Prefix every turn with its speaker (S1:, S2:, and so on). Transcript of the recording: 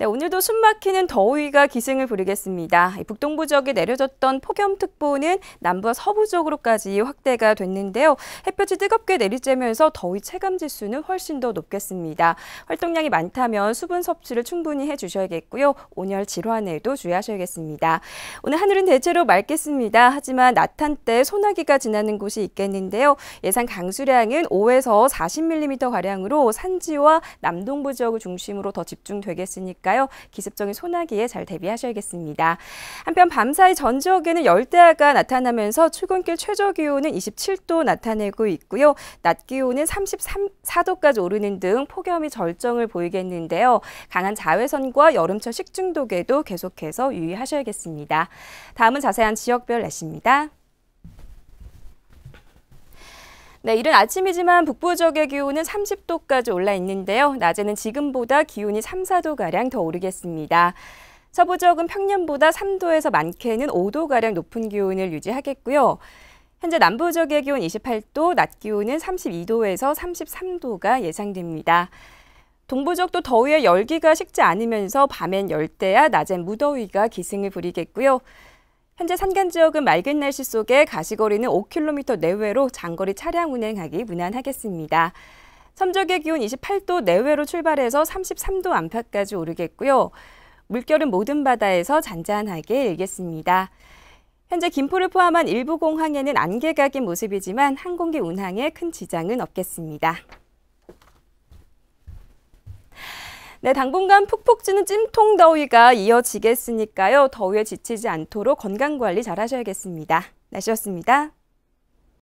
S1: 네, 오늘도 숨막히는 더위가 기승을 부리겠습니다. 북동부 지역에 내려졌던 폭염특보는 남부와 서부 지으로까지 확대가 됐는데요. 햇볕이 뜨겁게 내리쬐면서 더위 체감 지수는 훨씬 더 높겠습니다. 활동량이 많다면 수분 섭취를 충분히 해주셔야겠고요. 온열 질환에도 주의하셔야겠습니다. 오늘 하늘은 대체로 맑겠습니다. 하지만 나탄 때 소나기가 지나는 곳이 있겠는데요. 예상 강수량은 5에서 40mm 가량으로 산지와 남동부 지역을 중심으로 더 집중되겠으니까 있으니까요. 기습적인 소나기에 잘 대비하셔야겠습니다. 한편 밤사이 전 지역에는 열대야가 나타나면서 출근길 최저 기온은 27도 나타내고 있고요. 낮 기온은 34도까지 오르는 등 폭염이 절정을 보이겠는데요. 강한 자외선과 여름철 식중독에도 계속해서 유의하셔야겠습니다. 다음은 자세한 지역별 날씨입니다. 네, 이른 아침이지만 북부 지역의 기온은 30도까지 올라 있는데요. 낮에는 지금보다 기온이 3, 4도가량 더 오르겠습니다. 서부 지역은 평년보다 3도에서 많게는 5도가량 높은 기온을 유지하겠고요. 현재 남부 지역의 기온 28도, 낮 기온은 32도에서 33도가 예상됩니다. 동부 지역도 더위에 열기가 식지 않으면서 밤엔 열대야, 낮엔 무더위가 기승을 부리겠고요. 현재 산간 지역은 맑은 날씨 속에 가시거리는 5km 내외로 장거리 차량 운행하기 무난하겠습니다. 섬적의 기온 28도 내외로 출발해서 33도 안팎까지 오르겠고요. 물결은 모든 바다에서 잔잔하게 일겠습니다. 현재 김포를 포함한 일부 공항에는 안개가 낀 모습이지만 항공기 운항에 큰 지장은 없겠습니다. 네, 당분간 푹푹 찌는 찜통 더위가 이어지겠으니까요. 더위에 지치지 않도록 건강 관리 잘 하셔야겠습니다. 날씨였습니다.